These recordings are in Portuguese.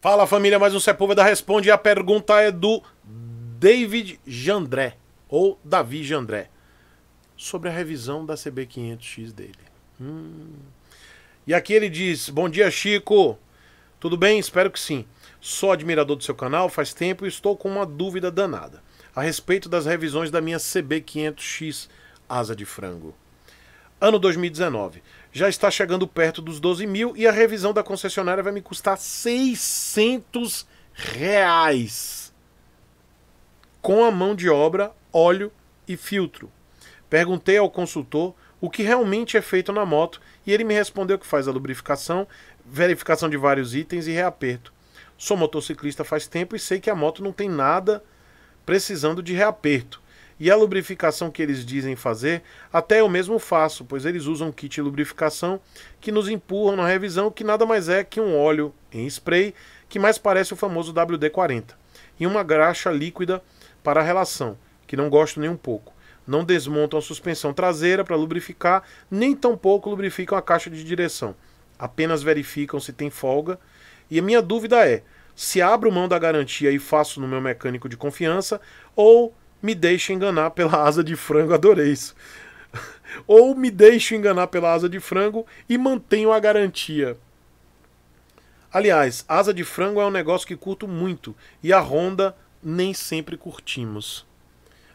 Fala família, mais um Sepúlveda é responde. A pergunta é do David Jandré, ou Davi Jandré, sobre a revisão da CB500X dele. Hum. E aqui ele diz: Bom dia, Chico. Tudo bem? Espero que sim. Sou admirador do seu canal faz tempo e estou com uma dúvida danada a respeito das revisões da minha CB500X Asa de Frango. Ano 2019 já está chegando perto dos 12 mil e a revisão da concessionária vai me custar 600 reais com a mão de obra, óleo e filtro. Perguntei ao consultor o que realmente é feito na moto e ele me respondeu que faz a lubrificação, verificação de vários itens e reaperto. Sou motociclista faz tempo e sei que a moto não tem nada precisando de reaperto. E a lubrificação que eles dizem fazer, até eu mesmo faço, pois eles usam kit de lubrificação que nos empurram na revisão, que nada mais é que um óleo em spray, que mais parece o famoso WD-40, e uma graxa líquida para a relação, que não gosto nem um pouco. Não desmontam a suspensão traseira para lubrificar, nem tampouco lubrificam a caixa de direção. Apenas verificam se tem folga. E a minha dúvida é: se abro mão da garantia e faço no meu mecânico de confiança, ou me deixo enganar pela asa de frango, adorei isso. Ou me deixo enganar pela asa de frango e mantenho a garantia. Aliás, asa de frango é um negócio que curto muito e a Honda nem sempre curtimos.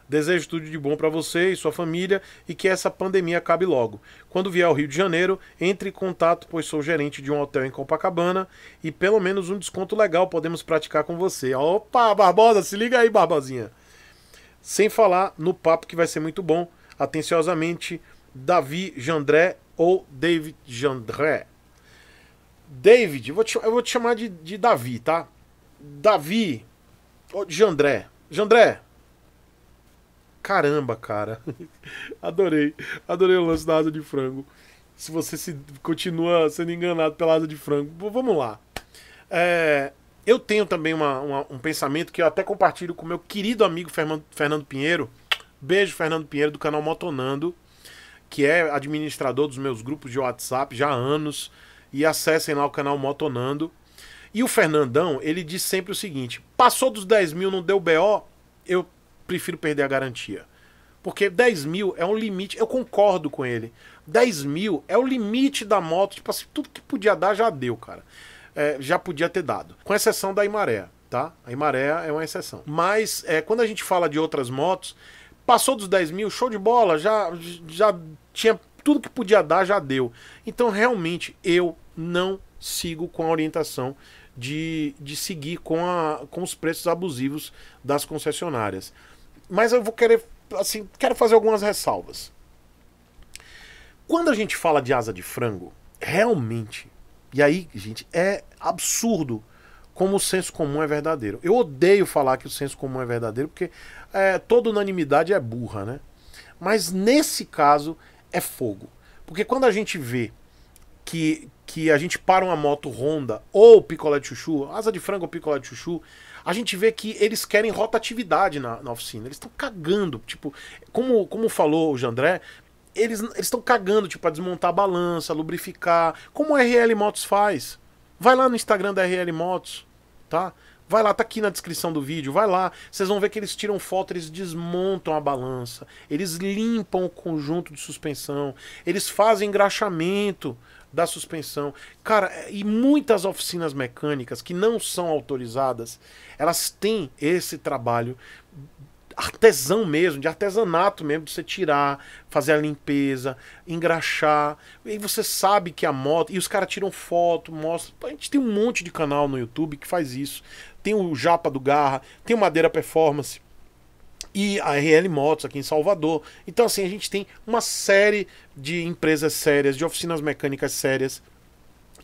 Desejo tudo de bom para você e sua família e que essa pandemia acabe logo. Quando vier ao Rio de Janeiro, entre em contato, pois sou gerente de um hotel em Copacabana e pelo menos um desconto legal podemos praticar com você. Opa, Barbosa, se liga aí, Barbosinha. Sem falar no papo que vai ser muito bom. Atenciosamente, Davi Jandré ou David Jandré. David, eu vou te, eu vou te chamar de, de, Davi, tá? Davi ou Jandré. Jandré. Caramba, cara. adorei. Adorei o lance da asa de frango. Se você se continua sendo enganado pela asa de frango. Vamos lá. É, eu tenho também uma, uma, um pensamento que eu até compartilho com meu querido amigo Fernando, Pinheiro. Beijo, Fernando Pinheiro, do canal Motonando, que é administrador dos meus grupos de WhatsApp já há anos. E acessem lá o canal Motonando. E o Fernandão, ele diz sempre o seguinte: passou dos 10 mil, não deu BO, eu prefiro perder a garantia. Porque 10 mil é um limite, eu concordo com ele. 10 mil é o limite da moto, tipo assim, tudo que podia dar já deu, cara é, já podia ter dado. Com exceção da Imaré, tá? A Imaré é uma exceção. Mas é, quando a gente fala de outras motos, passou dos 10 mil, show de bola, já, já tinha tudo que podia dar, já deu. Então, realmente, eu não sigo com a orientação de, de seguir com, a, com os preços abusivos das concessionárias. Mas eu vou querer, assim, quero fazer algumas ressalvas. Quando a gente fala de asa de frango, realmente e aí, gente, é absurdo como o senso comum é verdadeiro. Eu odeio falar que o senso comum é verdadeiro, porque é, toda unanimidade é burra, né? Mas nesse caso é fogo. Porque quando a gente vê que, que a gente para uma moto Honda ou picolé de chuchu, asa de frango ou picolé de chuchu, a gente vê que eles querem rotatividade na, na oficina. Eles estão cagando. Tipo, como, como falou o Jandré, eles estão cagando, tipo, para desmontar a balança, lubrificar, como a RL Motos faz. Vai lá no Instagram da RL Motos, tá? Vai lá, tá aqui na descrição do vídeo, vai lá. Vocês vão ver que eles tiram foto, eles desmontam a balança, eles limpam o conjunto de suspensão, eles fazem engraxamento da suspensão. Cara, é, e muitas oficinas mecânicas que não são autorizadas, elas têm esse trabalho artesão mesmo, de artesanato mesmo, de você tirar, fazer a limpeza, engraxar. E você sabe que a moto. E os caras tiram foto, mostram. A gente tem um monte de canal no YouTube que faz isso. Tem o Japa do Garra, tem o Madeira Performance. E a RL Motos aqui em Salvador. Então, assim, a gente tem uma série de empresas sérias, de oficinas mecânicas sérias,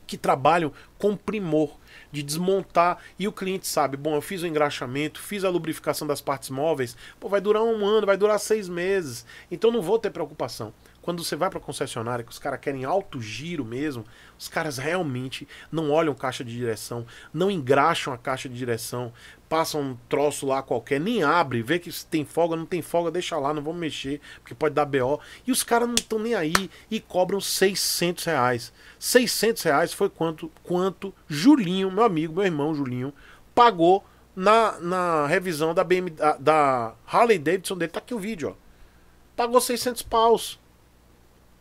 que trabalham com primor de desmontar e o cliente sabe, bom, eu fiz o engraxamento, fiz a lubrificação das partes móveis, pô, vai durar um ano, vai durar seis meses, então não vou ter preocupação. Quando você vai para concessionária, que os caras querem alto giro mesmo, os caras realmente não olham caixa de direção, não engraxam a caixa de direção, passam um troço lá qualquer, nem abre, vê que tem folga, não tem folga, deixa lá, não vamos mexer, porque pode dar BO. E os caras não estão nem aí e cobram 600 reais. 600 reais foi quanto, quanto Julinho, meu amigo, meu irmão Julinho, pagou na, na revisão da, BM, da, da Harley Davidson dele. Tá aqui o vídeo, ó. Pagou 600 paus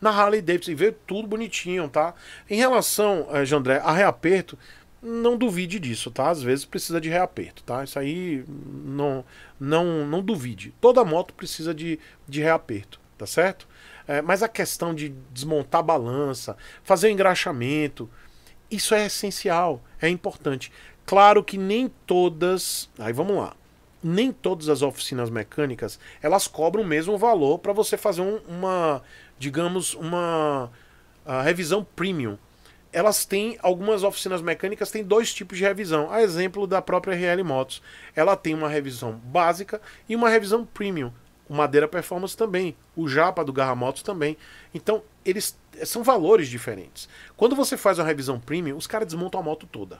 na Harley Davidson. veio tudo bonitinho, tá? Em relação, eh, Jandré, a reaperto, não duvide disso, tá? Às vezes precisa de reaperto, tá? Isso aí não, não, não duvide. Toda moto precisa de, de reaperto, tá certo? É, mas a questão de desmontar a balança, fazer o engraxamento, isso é essencial, é importante. Claro que nem todas. Aí vamos lá nem todas as oficinas mecânicas elas cobram o mesmo valor para você fazer um, uma, digamos, uma revisão premium. Elas têm algumas oficinas mecânicas têm dois tipos de revisão. A exemplo da própria RL Motos, ela tem uma revisão básica e uma revisão premium. O Madeira Performance também, o Japa do Garra Motos também. Então, eles são valores diferentes. Quando você faz uma revisão premium, os caras desmontam a moto toda,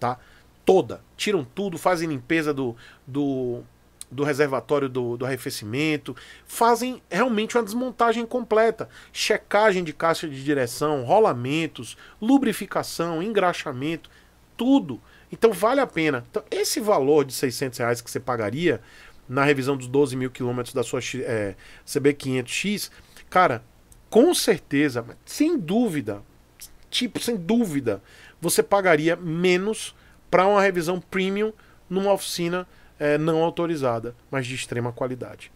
tá? toda. Tiram tudo, fazem limpeza do, do, do reservatório do, do arrefecimento, fazem realmente uma desmontagem completa. Checagem de caixa de direção, rolamentos, lubrificação, engraxamento, tudo. Então vale a pena. Então, esse valor de 600 reais que você pagaria na revisão dos 12 mil quilômetros da sua é, CB500X, cara, com certeza, sem dúvida, tipo, sem dúvida, você pagaria menos para uma revisão premium numa oficina é, não autorizada, mas de extrema qualidade.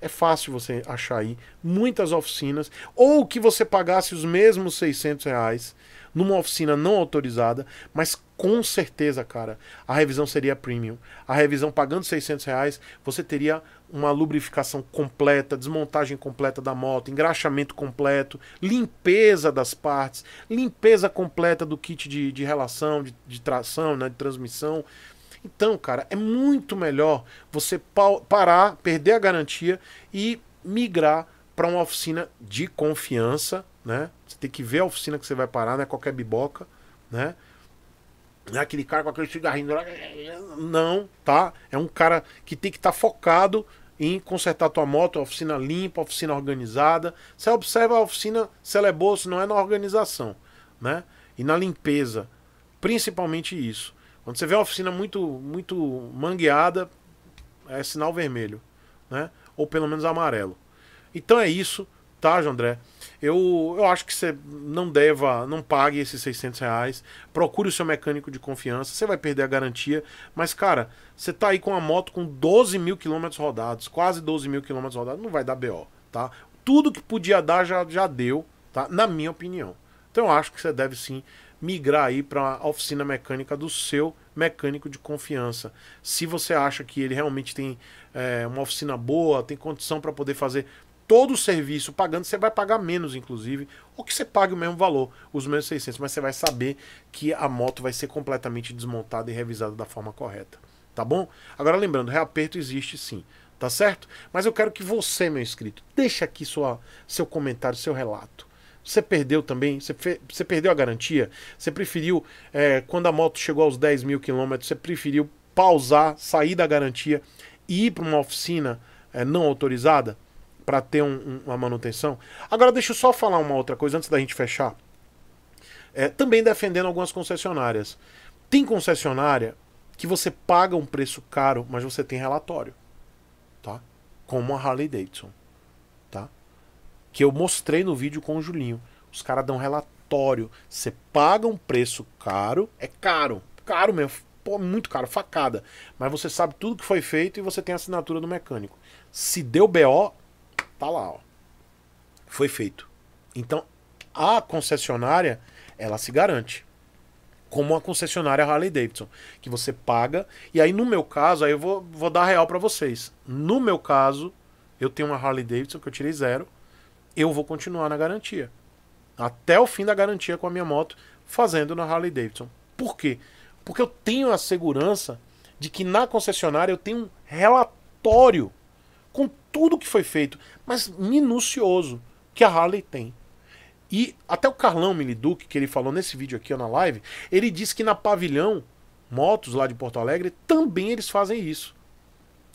É fácil você achar aí muitas oficinas, ou que você pagasse os mesmos 600 reais numa oficina não autorizada, mas com certeza, cara, a revisão seria premium. A revisão pagando 600 reais, você teria uma lubrificação completa, desmontagem completa da moto, engraxamento completo, limpeza das partes, limpeza completa do kit de, de relação, de, de tração, né, de transmissão. Então, cara, é muito melhor você pa parar, perder a garantia e migrar para uma oficina de confiança, né? Você tem que ver a oficina que você vai parar, não é qualquer biboca, né? Né, aquele cara com aquele cigarrinho. Não, tá? É um cara que tem que estar tá focado em consertar tua moto, oficina limpa, oficina organizada. Você observa a oficina, se ela é boa, se não é na organização, né? E na limpeza, principalmente isso. Quando você vê uma oficina muito muito mangueada, é sinal vermelho, né? Ou pelo menos amarelo. Então é isso tá, João André? Eu, eu acho que você não deva, não pague esses 600 reais. Procure o seu mecânico de confiança. Você vai perder a garantia. Mas, cara, você tá aí com a moto com 12 mil quilômetros rodados, quase 12 mil quilômetros rodados. Não vai dar BO, tá? Tudo que podia dar já, já deu, tá? Na minha opinião. Então, eu acho que você deve sim migrar aí para a oficina mecânica do seu mecânico de confiança. Se você acha que ele realmente tem é, uma oficina boa, tem condição para poder fazer todo o serviço pagando, você vai pagar menos, inclusive, ou que você pague o mesmo valor, os mesmos 600, mas você vai saber que a moto vai ser completamente desmontada e revisada da forma correta, tá bom? Agora lembrando, reaperto existe sim, tá certo? Mas eu quero que você, meu inscrito, deixe aqui sua, seu comentário, seu relato. Você perdeu também? Você, você perdeu a garantia? Você preferiu, é, quando a moto chegou aos 10 mil quilômetros, você preferiu pausar, sair da garantia e ir para uma oficina é, não autorizada? para ter um, uma manutenção. Agora, deixa eu só falar uma outra coisa antes da gente fechar. É, também defendendo algumas concessionárias. Tem concessionária que você paga um preço caro, mas você tem relatório. Tá? Como a Harley Davidson. Tá? Que eu mostrei no vídeo com o Julinho. Os caras dão relatório. Você paga um preço caro. É caro. Caro mesmo. Pô, muito caro, facada. Mas você sabe tudo que foi feito e você tem a assinatura do mecânico. Se deu BO, Tá lá, ó. Foi feito. Então, a concessionária, ela se garante. Como a concessionária Harley Davidson, que você paga. E aí, no meu caso, aí eu vou, vou dar real para vocês. No meu caso, eu tenho uma Harley Davidson que eu tirei zero. Eu vou continuar na garantia. Até o fim da garantia com a minha moto, fazendo na Harley Davidson. Por quê? Porque eu tenho a segurança de que na concessionária eu tenho um relatório tudo que foi feito, mas minucioso, que a Harley tem. E até o Carlão Miliduc, que ele falou nesse vídeo aqui ó, na live, ele disse que na Pavilhão Motos, lá de Porto Alegre, também eles fazem isso.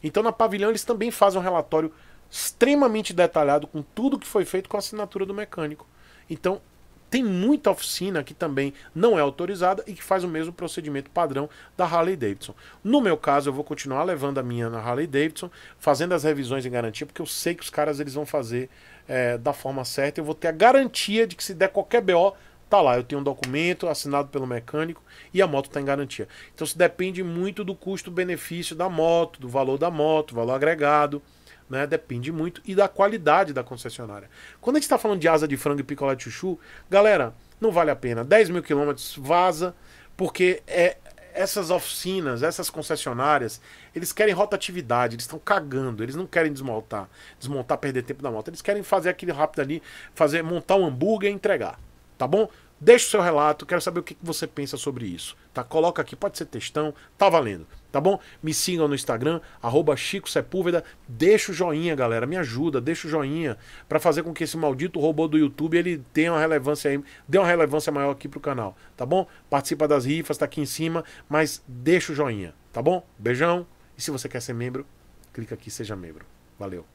Então na Pavilhão eles também fazem um relatório extremamente detalhado com tudo que foi feito com a assinatura do mecânico. Então tem muita oficina que também não é autorizada e que faz o mesmo procedimento padrão da Harley Davidson. No meu caso, eu vou continuar levando a minha na Harley Davidson, fazendo as revisões em garantia, porque eu sei que os caras eles vão fazer é, da forma certa. Eu vou ter a garantia de que se der qualquer BO, tá lá. Eu tenho um documento assinado pelo mecânico e a moto está em garantia. Então, isso depende muito do custo-benefício da moto, do valor da moto, valor agregado né? Depende muito e da qualidade da concessionária. Quando a gente está falando de asa de frango e picolé de chuchu, galera, não vale a pena. 10 mil quilômetros vaza, porque é, essas oficinas, essas concessionárias, eles querem rotatividade, eles estão cagando, eles não querem desmontar, desmontar, perder tempo na moto. Eles querem fazer aquele rápido ali, fazer, montar um hambúrguer e entregar. Tá bom? Deixe o seu relato, quero saber o que você pensa sobre isso tá? Coloca aqui, pode ser textão, tá valendo, tá bom? Me sigam no Instagram, arroba Chico Sepúlveda, deixa o joinha, galera, me ajuda, deixa o joinha, para fazer com que esse maldito robô do YouTube, ele tenha uma relevância aí, dê uma relevância maior aqui pro canal, tá bom? Participa das rifas, tá aqui em cima, mas deixa o joinha, tá bom? Beijão, e se você quer ser membro, clica aqui, seja membro. Valeu!